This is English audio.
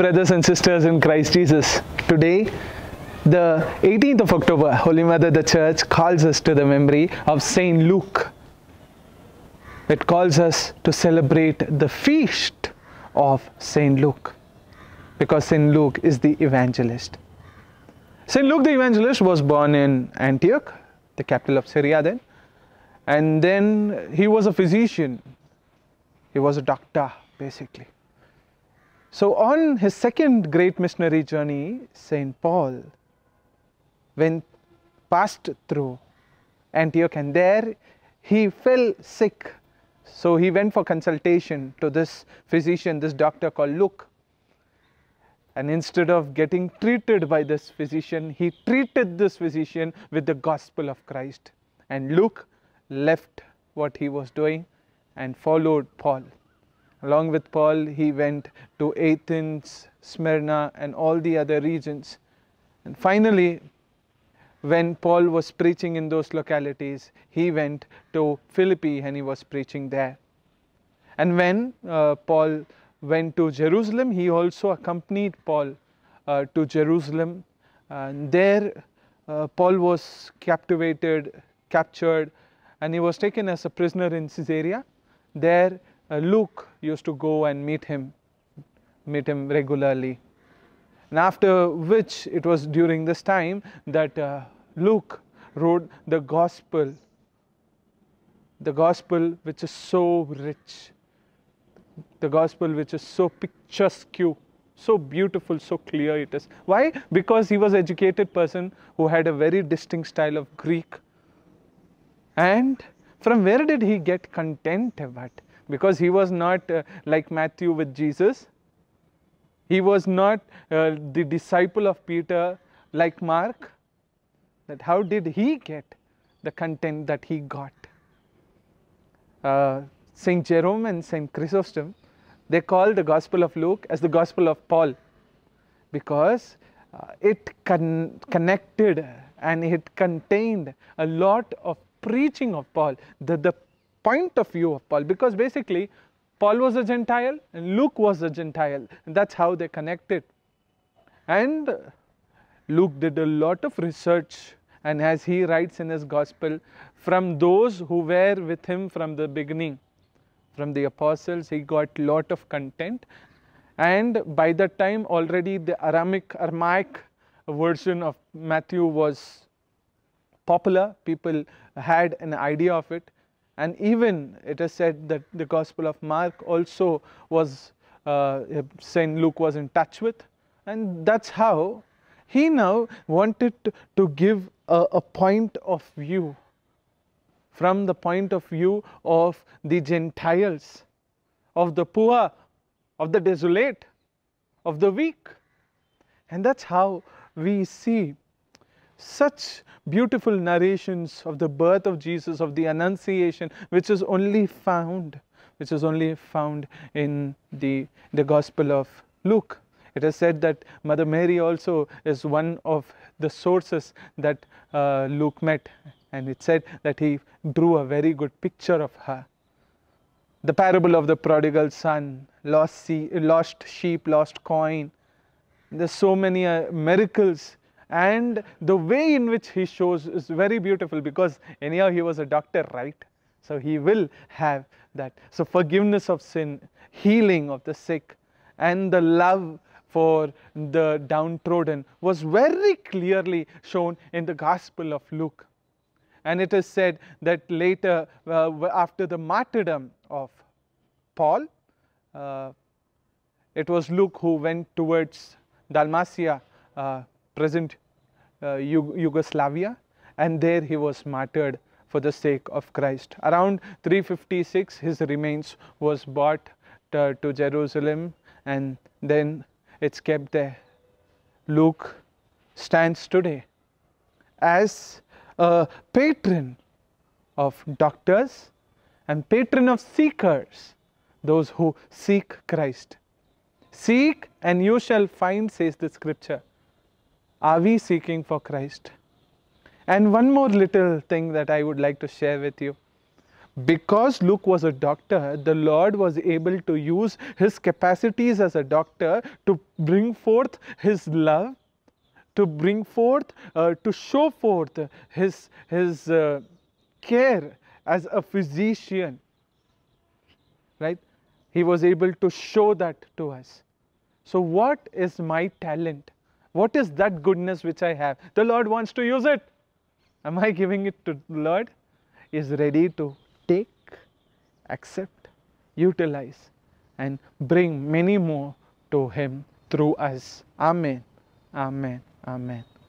brothers and sisters in Christ Jesus. Today, the 18th of October, Holy Mother the Church calls us to the memory of Saint Luke. It calls us to celebrate the feast of Saint Luke because Saint Luke is the evangelist. Saint Luke the evangelist was born in Antioch, the capital of Syria then, and then he was a physician, he was a doctor basically. So, on his second great missionary journey, St. Paul went passed through Antioch and there he fell sick. So, he went for consultation to this physician, this doctor called Luke. And instead of getting treated by this physician, he treated this physician with the gospel of Christ. And Luke left what he was doing and followed Paul. Along with Paul, he went to Athens, Smyrna, and all the other regions. And finally, when Paul was preaching in those localities, he went to Philippi and he was preaching there. And when uh, Paul went to Jerusalem, he also accompanied Paul uh, to Jerusalem. And there, uh, Paul was captivated, captured, and he was taken as a prisoner in Caesarea. There, uh, Luke used to go and meet him, meet him regularly. And after which, it was during this time that uh, Luke wrote the gospel, the gospel which is so rich, the gospel which is so picturesque, so beautiful, so clear it is. Why? Because he was educated person who had a very distinct style of Greek. And from where did he get content about? because he was not uh, like Matthew with Jesus. He was not uh, the disciple of Peter like Mark. That how did he get the content that he got? Uh, Saint Jerome and Saint Chrysostom, they call the Gospel of Luke as the Gospel of Paul because uh, it con connected and it contained a lot of preaching of Paul, the, the point of view of Paul because basically Paul was a Gentile and Luke was a Gentile and that's how they connected. And Luke did a lot of research and as he writes in his gospel from those who were with him from the beginning from the apostles he got lot of content and by that time already the Aramic Aramaic version of Matthew was popular people had an idea of it and even it is said that the Gospel of Mark also was uh, Saint Luke was in touch with, and that's how he now wanted to, to give a, a point of view from the point of view of the Gentiles, of the poor, of the desolate, of the weak. And that's how we see such beautiful narrations of the birth of Jesus, of the Annunciation, which is only found, which is only found in the, the Gospel of Luke. It is said that Mother Mary also is one of the sources that uh, Luke met, and it said that he drew a very good picture of her. The parable of the prodigal son, lost, sea, lost sheep, lost coin. There's so many uh, miracles and the way in which he shows is very beautiful because anyhow he was a doctor right so he will have that so forgiveness of sin healing of the sick and the love for the downtrodden was very clearly shown in the gospel of luke and it is said that later uh, after the martyrdom of paul uh, it was luke who went towards dalmatia uh, present uh, Yug Yugoslavia and there he was martyred for the sake of Christ. Around 356 his remains was brought to, to Jerusalem and then it's kept there. Luke stands today as a patron of doctors and patron of seekers, those who seek Christ. Seek and you shall find, says the scripture. Are we seeking for Christ? And one more little thing that I would like to share with you. Because Luke was a doctor, the Lord was able to use his capacities as a doctor to bring forth his love, to bring forth, uh, to show forth his, his uh, care as a physician. Right? He was able to show that to us. So, what is my talent? What is that goodness which I have? The Lord wants to use it. Am I giving it to the Lord? is ready to take, accept, utilize, and bring many more to Him through us. Amen. Amen. Amen.